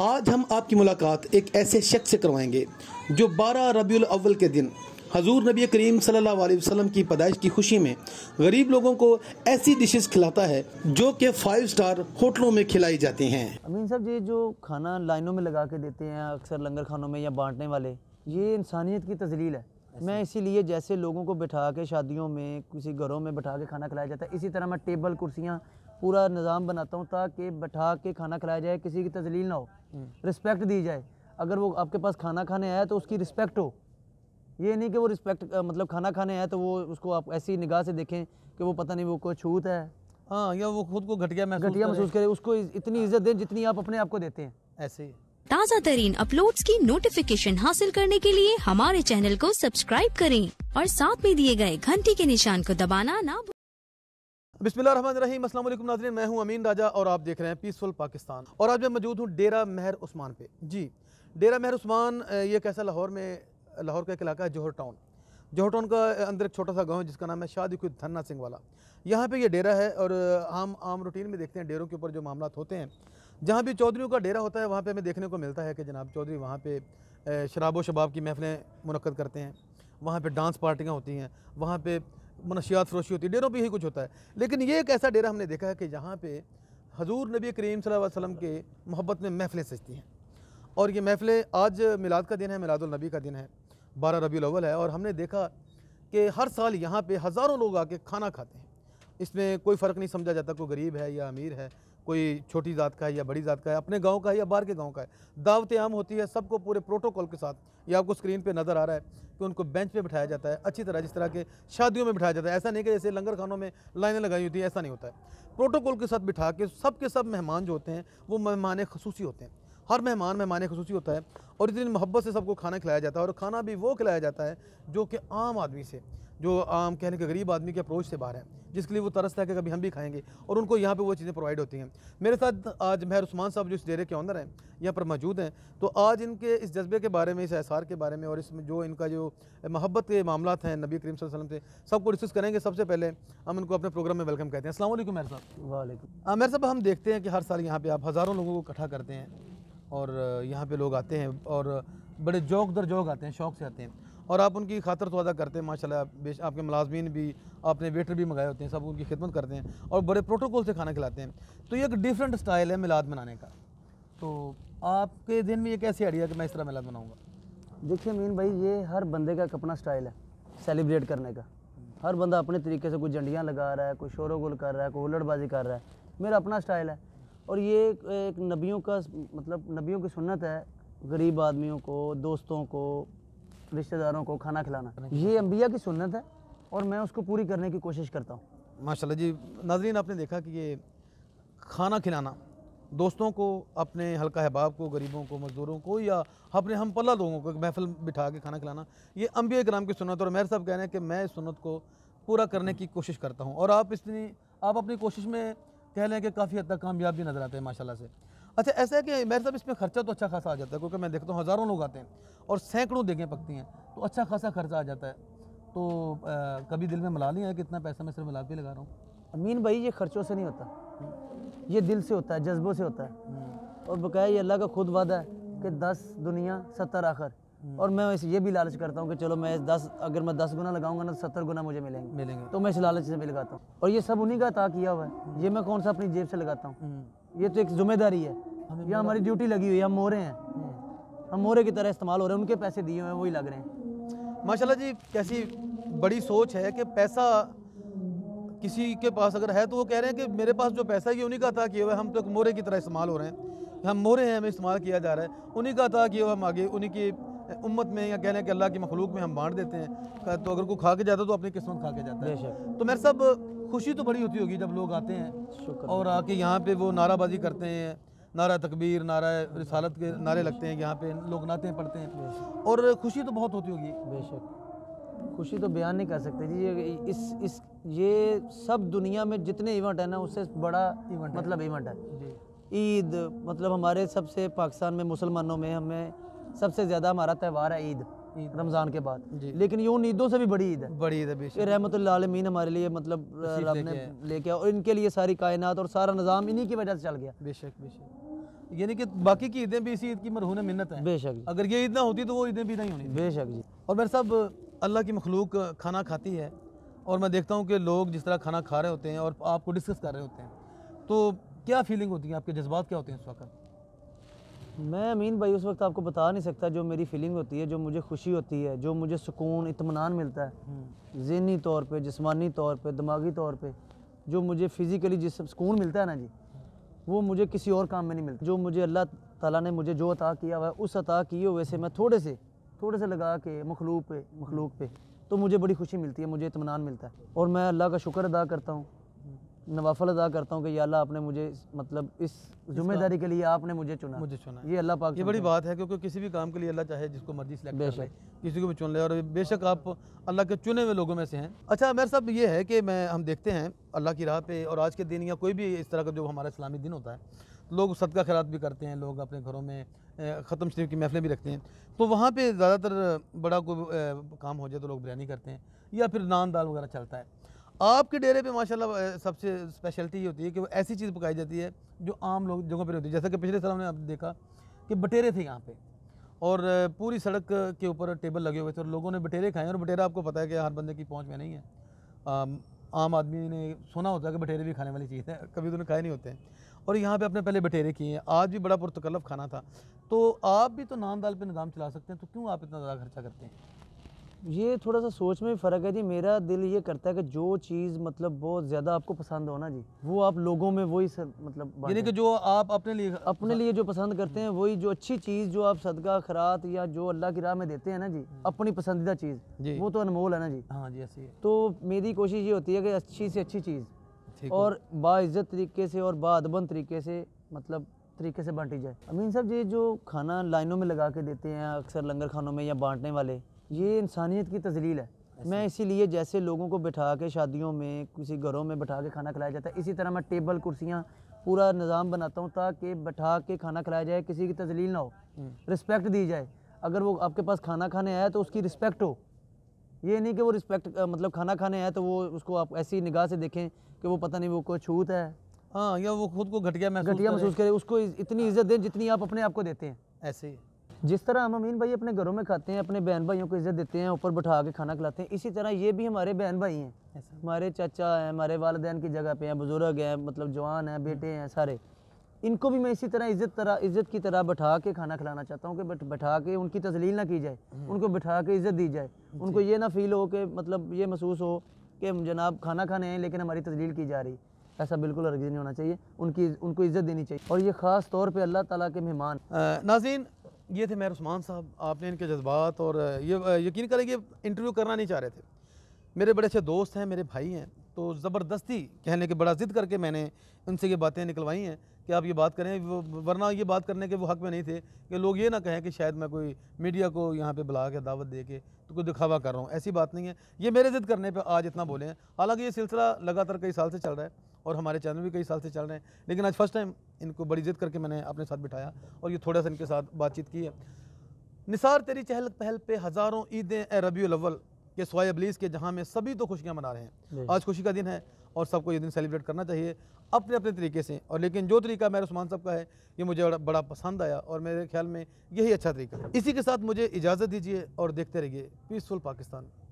आज हम आपकी मुलाकात एक ऐसे शख्स से करवाएंगे जो बारह रबी अव्वल के दिन हजूर नबी करीम सल्लल्लाहु अलैहि वसल्लम की पैदाइश की खुशी में गरीब लोगों को ऐसी डिशेस खिलाता है जो कि फाइव स्टार होटलों में खिलाई जाती हैं अमीन साहब ये जो खाना लाइनों में लगा के देते हैं अक्सर लंगर खानों में या बांटने वाले ये इंसानियत की तजलील है मैं इसीलिए जैसे लोगों को बैठा के शादियों में किसी घरों में बैठा के खाना खिलाया जाता है इसी तरह मैं टेबल कुर्सियाँ पूरा निज़ाम बनाता हूँ ताकि बैठा के खाना खिलाया जाए किसी की तजलील ना हो रिस्पेक्ट दी जाए अगर वो आपके पास खाना खाने आया तो उसकी रिस्पेक्ट हो ये नहीं कि वो रिस्पेक्ट मतलब खाना खाने आया तो वो उसको आप ऐसी निगाह से देखें कि वो पता नहीं वो कोई छूत है हाँ या वो खुद को घटिया महसूस घटिया महसूस करे उसको इतनी इज्जत दें जितनी आप अपने आप को देते हैं ऐसे ही ताज़ा तरीन अपलोड की नोटिफिकेशन हासिल करने के लिए हमारे चैनल को सब्सक्राइब करें और साथ में दिए गए घंटी के निशान को दबाना ना अस्सलाम वालेकुम नाजरन मैं हूं अमीन राजा और आप देख रहे हैं पीसफुल पाकिस्तान और आज मैं मौजूद हूं डेरा महर उस्मान पे जी डेरा महर उस्मान ये कैसा लाहौर में लाहौर का एक इलाका है जोहर टाउन जोहर टाउन का अंदर एक छोटा सा गाँव है जिसका नाम है शादी खुद धन्ना सिंह वाला यहाँ पर यह डेरा है और हम आम रूटीन में देखते हैं डेरों के ऊपर जो मामला होते हैं जहाँ भी चौधरीों का डेरा होता है वहाँ पर हमें देखने को मिलता है कि जनाब चौधरी वहाँ पर शराब व शबाब की महफ़लें मनक़द करते हैं वहाँ पर डांस पार्टियाँ होती हैं वहाँ पर मनशियात फरोशी होती है डेरों पर ही कुछ होता है लेकिन ये एक ऐसा डेरा हमने देखा है कि जहाँ पर हजूर नबी करीम वसम के मोहब्बत में महफ़लें सजती हैं और ये महफ़लें आज मिलाद का दिन है मिलादुलनबी का दिन है बारह रबी अव्वल है और हमने देखा कि हर साल यहाँ पे हज़ारों लोग आके खाना खाते हैं इसमें कोई फ़र्क नहीं समझा जाता कोई गरीब है या अमीर है कोई छोटी ज़ात का है या बड़ी ज़ात का है अपने गांव का है या बाहर के गांव का है दावत आम होती है सबको पूरे प्रोटोकॉल के साथ ये आपको स्क्रीन पे नज़र आ रहा है कि उनको बेंच पे बिठाया जाता है अच्छी तरह जिस तरह के शादियों में बिठाया जाता है ऐसा नहीं कि जैसे लंगर खानों में लाइनें लगाई होती है ऐसा नहीं होता है प्रोटोकॉल के साथ बिठा के सब के सब मेहमान जो होते हैं वो मेहमान खसूसी होते हैं हर मेहमान मेहमान खसूसी होता है और इतनी मोहब्बत से सबको खाना खिलाया जाता है और खाना भी वो खिलाया जाता है जो कि आम आदमी से जो आम कहने के गरीब आदमी के अप्रोच से बाहर है जिसके लिए वो तरसता है कि कभी हम भी खाएंगे और उनको यहाँ पे वो चीज़ें प्रोवाइड होती हैं मेरे साथ आज महर उस्मान साहब जो इस डेरे के ऑनर हैं यहाँ पर मौजूद हैं तो आज इनके इस जज्बे के बारे में इस एसार के बारे में और इसमें जो इनका जो मोहब्बत के मामला हैं नबी करीम वसल्लम से सबको डिस्कस करेंगे सबसे पहले हम इनको अपने प्रोग्राम में वेलकम कहते हैं असल मेहर साहब वाले मेहर साहब हम देखते हैं कि हर साल यहाँ पर आप हज़ारों लोगों को इकट्ठा करते हैं और यहाँ पे लोग आते हैं और बड़े जौक दर जौक आते हैं शौक से आते हैं और आप उनकी खातर तो अदा करते हैं माशाल्लाह बेश आपके मलाजमी भी आपने वेटर भी मंगाए होते हैं सब उनकी खिदमत करते हैं और बड़े प्रोटोकॉल से खाना खिलाते हैं तो ये एक डिफरेंट स्टाइल है मिलाद मनाने का तो आपके दिन में ये कैसे आइडिया कि मैं इस तरह मिलाद मनाऊँगा देखिए मीन भाई ये हर बंदे का अपना स्टाइल है सेलिब्रेट करने का हर बंदा अपने तरीके से कोई झंडियाँ लगा रहा है कोई शोर कर रहा है कोई हुलड़बाजी कर रहा है मेरा अपना स्टाइल है और ये एक नबियों का मतलब नबियों की सुन्नत है गरीब आदमियों को दोस्तों को रिश्तेदारों को खाना खिलाना ये अम्बिया की सुन्नत है और मैं उसको पूरी करने की कोशिश करता हूँ माशाल्लाह जी नाजरीन आपने देखा कि ये खाना खिलाना दोस्तों को अपने हल्का अहबाब को गरीबों को मज़दूरों को या अपने हम पला लोगों को महफिल बिठा के खाना खिलाना ये अम्बिया कराम की सुनत और मेहर साहब कह रहे हैं कि मैं इस सुनत को पूरा करने की कोशिश करता हूँ और आप इसलिए आप अपनी कोशिश में कह लें कि काफ़ी हद तक कामयाब भी नज़र आते हैं माशाल्लाह से अच्छा ऐसा है कि मेरे साहब इसमें खर्चा तो अच्छा खासा आ जाता है क्योंकि मैं देखता हूँ हज़ारों लोग आते हैं और सैकड़ों देखें पकती हैं तो अच्छा खासा खर्चा आ जाता है तो आ, कभी दिल में मला नहीं है कि इतना पैसा मैं सिर्फ मिला भी लगा रहा हूँ अमीन भाई ये खर्चों से नहीं होता ये दिल से होता है जज्बों से होता है हम्म। और बकाया ये अल्लाह का खुद वादा है कि दस दुनिया सत्तर आखिर और मैं इस ये भी लालच करता हूँ कि चलो मैं दस अगर मैं दस गुना लगाऊंगा ना तो सत्तर गुना मुझे मिलेंगे मिलेंगे तो मैं इस लालच से भी लगाता हूँ और ये सब उन्हीं का अता किया हुआ है ये मैं कौन सा अपनी जेब से लगाता हूँ हम्म। ये तो एक जिम्मेदारी है ये हमारी ड्यूटी लगी हुई है हम मोरे हैं हम्म। हम मोरे की तरह इस्तेमाल हो रहे हैं उनके पैसे दिए हुए हैं वही लग रहे हैं माशाला जी कैसी बड़ी सोच है कि पैसा किसी के पास अगर है तो वो कह रहे हैं कि मेरे पास जो पैसा है ये उन्हीं का अता किया हुआ है हम तो मोरे की तरह इस्तेमाल हो रहे हैं हम मोरे हैं हमें इस्तेमाल किया जा रहा है उन्हीं का अता किया हुआ हम आगे उन्हीं की उम्मत में या कह लें कि अल्लाह की मखलूक में हम बांट देते हैं तो अगर कोई खा के जाता तो अपनी किस्मत खा के जाता है तो मेरे सब खुशी तो बड़ी होती होगी जब लोग आते हैं और आके यहाँ पे वो नाराबाजी करते हैं नारा तकबीर नारा रिसालत के नारे लगते हैं यहाँ पे लोग नाते पढ़ते हैं और खुशी तो बहुत होती होगी बेशक खुशी तो बयान नहीं कर सकते जी ये इस इस ये सब दुनिया में जितने इवेंट हैं ना उससे बड़ा इवेंट मतलब इवेंट है ईद मतलब हमारे सबसे पाकिस्तान में मुसलमानों में हमें सबसे ज़्यादा हमारा त्यौहार है ईद रमज़ान के बाद लेकिन ये उन ईदों से भी बड़ी ईद है बड़ी ईद है रहमत आलमीन हमारे लिए मतलब रब ने लेके और इनके लिए सारी कायनात और सारा निज़ाम इन्हीं की वजह से चल गया बेशक बेशक यानी कि बाकी की ईदें भी इसी ईद की मरहून मिन्नत है बेशक अगर ये ईद ना होती तो वो ईदें भी नहीं होनी बेशक जी और मेरे साहब अल्लाह की मखलूक खाना खाती है और मैं देखता हूँ कि लोग जिस तरह खाना खा रहे होते हैं और आपको डिस्कस कर रहे होते हैं तो क्या फीलिंग होती है आपके जज्बात क्या होते हैं उस वक्त मैं अमीन भाई उस वक्त आपको बता नहीं सकता जो मेरी फीलिंग होती है जो मुझे खुशी होती है जो मुझे सुकून इतमान मिलता है हम्म। जहनी तौर पे जिसमानी तौर पे दिमागी तौर पे जो मुझे फ़िज़िकली जिस सुकून मिलता है ना जी वो मुझे किसी और काम में नहीं मिलता जो मुझे अल्लाह ताला ने मुझे जो अता किया हुआ है उस अता किए हुए से मैं थोड़े से थोड़े से लगा के मखलूक पे मखलूक पे तो मुझे बड़ी खुशी मिलती है मुझे इतमान मिलता है और मैं अल्लाह का शुक्र अदा करता हूँ नवाफल अदा करता हूँ कि ये अल्लाह आपने मुझे मतलब इस जिम्मेदारी के लिए आपने मुझे चुना मुझे चुना ये अल्लाह पाक ये बड़ी बात है क्योंकि किसी भी काम के लिए अल्लाह चाहे जिसको मर्जी से किसी को भी चुन ले और बेशक आप अल्लाह के चुने हुए लोगों में से हैं अच्छा मेरे साहब ये है कि मैं हम देखते हैं अल्लाह की राह पे और आज के दिन या कोई भी इस तरह का जो हमारा इस्लामी दिन होता है लोग सदका खैरात भी करते हैं लोग अपने घरों में ख़त्म शरीफ की महफ़िलें भी रखते हैं तो वहाँ पर ज़्यादातर बड़ा कोई काम हो जाए तो लोग बिरयानी करते हैं या फिर नान दाल वगैरह चलता है आपके डेरे पे माशाल्लाह सबसे स्पेशलिटी ये होती है कि वो ऐसी चीज़ पकाई जाती है जो आम लोग जगहों पर होती है जैसा कि पिछले साल हमने आप देखा कि बटेरे थे यहाँ पे और पूरी सड़क के ऊपर टेबल लगे हुए थे और लोगों ने बटेरे खाए और बटेरा आपको पता है कि हर बंदे की पहुँच में नहीं है आम आदमी ने सुना होता है कि बटेरे भी खाने वाली चीज़ है कभी तो उन्होंने खाए नहीं होते हैं और यहाँ पर आपने पहले बटेरे किए हैं आज भी बड़ा पुरतकल्लफ खाना था तो आप भी तो नान दाल पर निज़ाम चला सकते हैं तो क्यों आप इतना ज़्यादा खर्चा करते हैं ये थोड़ा सा सोच में फ़र्क है जी मेरा दिल ये करता है कि जो चीज़ मतलब बहुत ज़्यादा आपको पसंद हो ना जी वो आप लोगों में वही सर मतलब यानी कि जो आप अपने लिए अपने लिए जो पसंद करते हैं वही जो अच्छी चीज़ जो आप सदका खरात या जो अल्लाह की राह में देते हैं ना जी हम्म। अपनी पसंदीदा चीज़ वो तो अनमोल है ना जी हाँ जी ऐसी तो मेरी कोशिश ये होती है कि अच्छी से अच्छी चीज़ और बाज़्ज़त तरीके से और बादबंद तरीके से मतलब तरीके से बांटी जाए अमीन साहब ये जो खाना लाइनों में लगा के देते हैं अक्सर लंगर खानों में या बांटने वाले ये इंसानियत की तजलील है मैं इसीलिए जैसे लोगों को बिठा के शादियों में किसी घरों में बैठा के खाना खिलाया जाता है इसी तरह मैं टेबल कुर्सियाँ पूरा निज़ाम बनाता हूँ ताकि बैठा के खाना खिलाया जाए किसी की तजलील ना हो हम्म। रिस्पेक्ट दी जाए अगर वो आपके पास खाना खाने आया तो उसकी रिस्पेक्ट हो ये नहीं कि वो रिस्पेक्ट मतलब खाना खाने आया तो वो उसको आप ऐसी निगाह से देखें कि वो पता नहीं वो कोई छूत है हाँ या वो खुद को घटिया महसूस घटिया महसूस करें उसको इतनी हाँ। इज्जत दें जितनी आप अपने आप को देते हैं ऐसे ही जिस तरह हम अमीन भाई अपने घरों में खाते हैं अपने बहन भाइयों को इज्जत देते हैं ऊपर बैठा के खाना खिलाते हैं इसी तरह ये भी हमारे बहन भाई हैं हमारे चाचा हैं हमारे वालदेन की जगह पे हैं बुज़ुर्ग हैं मतलब जवान हैं बेटे हैं सारे इनको भी मैं इसी तरह इज्जत तरह इज्जत की तरह बैठा के खाना खिलाना चाहता हूँ कि बैठा के उनकी तजलील ना की जाए हम्म। उनको बैठा के इज्जत दी जाए उनको ये ना फील हो कि मतलब ये महसूस हो कि हम जनाब खाना खाने हैं लेकिन हमारी तजलील की जा रही ऐसा बिल्कुल अर्जी नहीं होना चाहिए उनकी उनको इज्जत देनी चाहिए और ये ख़ास तौर पर अल्लाह ताला के मेहमान नाजीन ये थे मेहर उस्मान साहब आपने इनके जज्बात और ये यकीन करें कि इंटरव्यू करना नहीं चाह रहे थे मेरे बड़े अच्छे दोस्त हैं मेरे भाई हैं तो ज़बरदस्ती कहने के बड़ा ज़िद करके मैंने उनसे ये बातें निकलवाई हैं कि आप ये बात करें वरना ये बात करने के वो हक़ में नहीं थे कि लोग ये ना कहें कि शायद मैं कोई मीडिया को यहाँ पे बुला के दावत दे के तो कोई दिखावा कर रहा हूँ ऐसी बात नहीं है ये मेरे ज़िद करने पर आज इतना बोले हैं हालाँकि ये सिलसिला लगातार कई साल से चल रहा है और हमारे चैनल भी कई साल से चल रहे हैं लेकिन आज फर्स्ट टाइम इनको बड़ी जिद करके मैंने अपने साथ बिठाया और ये थोड़ा सा इनके साथ बातचीत की है निसार तेरी चहल पहल पे हज़ारों ईदें ए रबी अलवल के सवाई अबलीस के जहाँ में सभी तो खुशियाँ मना रहे हैं आज खुशी का दिन है और सबको ये दिन सेलिब्रेट करना चाहिए अपने अपने तरीके से और लेकिन जो तरीका मेरे उस्मान साहब का है ये मुझे बड़ा, बड़ा पसंद आया और मेरे ख्याल में यही अच्छा तरीका है इसी के साथ मुझे इजाज़त दीजिए और देखते रहिए पीसफुल पाकिस्तान